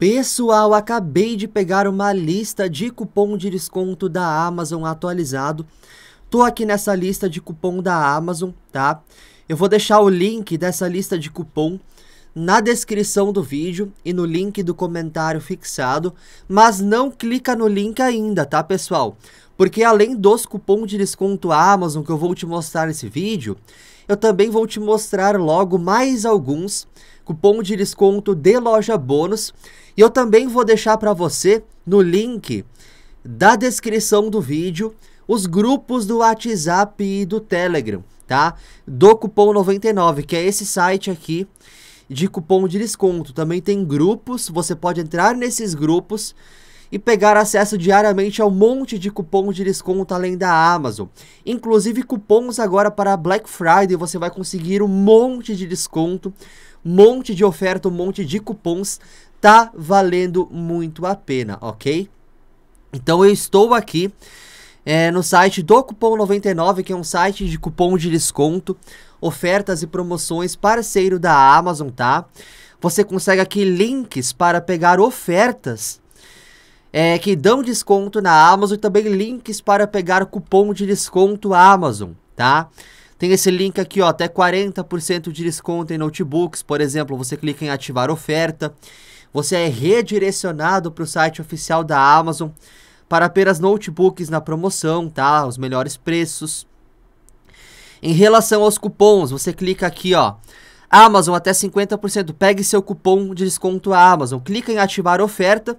Pessoal, acabei de pegar uma lista de cupom de desconto da Amazon atualizado. Tô aqui nessa lista de cupom da Amazon, tá? Eu vou deixar o link dessa lista de cupom na descrição do vídeo e no link do comentário fixado, mas não clica no link ainda, tá, pessoal? Porque além dos cupons de desconto Amazon que eu vou te mostrar nesse vídeo, eu também vou te mostrar logo mais alguns cupom de desconto de loja bônus. E eu também vou deixar para você no link da descrição do vídeo os grupos do WhatsApp e do Telegram, tá? Do cupom 99, que é esse site aqui de cupom de desconto. Também tem grupos, você pode entrar nesses grupos e pegar acesso diariamente ao monte de cupons de desconto além da Amazon. Inclusive cupons agora para Black Friday, você vai conseguir um monte de desconto, monte de oferta, um monte de cupons, tá valendo muito a pena, ok? Então eu estou aqui é, no site do Cupom 99, que é um site de cupom de desconto, ofertas e promoções parceiro da Amazon, tá? Você consegue aqui links para pegar ofertas é, que dão desconto na Amazon e também links para pegar cupom de desconto Amazon, tá? Tem esse link aqui, ó, até 40% de desconto em notebooks, por exemplo, você clica em ativar oferta, você é redirecionado para o site oficial da Amazon para apenas notebooks na promoção, tá? Os melhores preços. Em relação aos cupons, você clica aqui, ó, Amazon até 50%, pegue seu cupom de desconto Amazon, clica em ativar oferta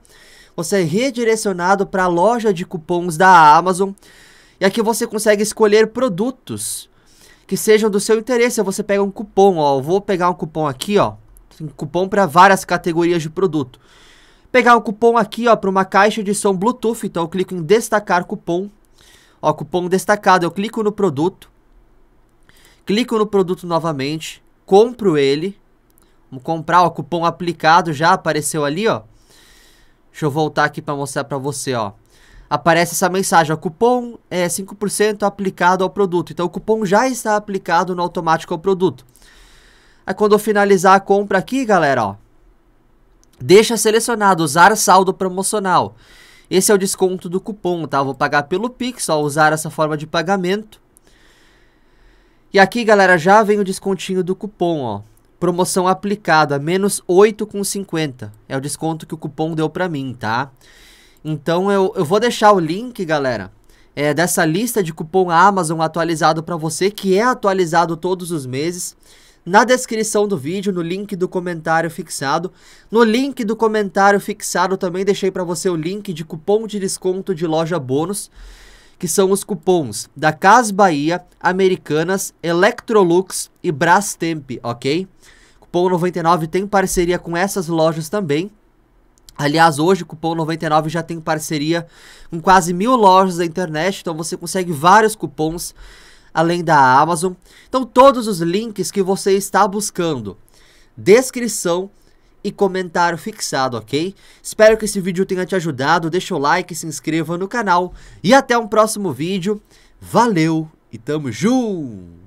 você é redirecionado para a loja de cupons da Amazon. E aqui você consegue escolher produtos que sejam do seu interesse. Você pega um cupom, ó. Eu vou pegar um cupom aqui, ó. Tem cupom para várias categorias de produto. Pegar um cupom aqui, ó, para uma caixa de som Bluetooth. Então eu clico em destacar cupom. Ó, cupom destacado. Eu clico no produto. Clico no produto novamente. Compro ele. Vamos comprar, ó, cupom aplicado já apareceu ali, ó. Deixa eu voltar aqui para mostrar para você, ó. Aparece essa mensagem, ó, cupom é 5% aplicado ao produto. Então o cupom já está aplicado no automático ao produto. Aí quando eu finalizar a compra aqui, galera, ó, deixa selecionado usar saldo promocional. Esse é o desconto do cupom, tá? Eu vou pagar pelo Pix, ó, usar essa forma de pagamento. E aqui, galera, já vem o descontinho do cupom, ó promoção aplicada, menos 8,50. É o desconto que o cupom deu para mim, tá? Então eu, eu vou deixar o link, galera, é, dessa lista de cupom Amazon atualizado para você, que é atualizado todos os meses, na descrição do vídeo, no link do comentário fixado. No link do comentário fixado também deixei para você o link de cupom de desconto de loja bônus que são os cupons da Cas Bahia, Americanas, Electrolux e Brastemp, ok? Cupom 99 tem parceria com essas lojas também. Aliás, hoje o cupom 99 já tem parceria com quase mil lojas da internet, então você consegue vários cupons além da Amazon. Então, todos os links que você está buscando, descrição e comentário fixado, ok? Espero que esse vídeo tenha te ajudado, deixa o like, se inscreva no canal e até um próximo vídeo. Valeu e tamo junto!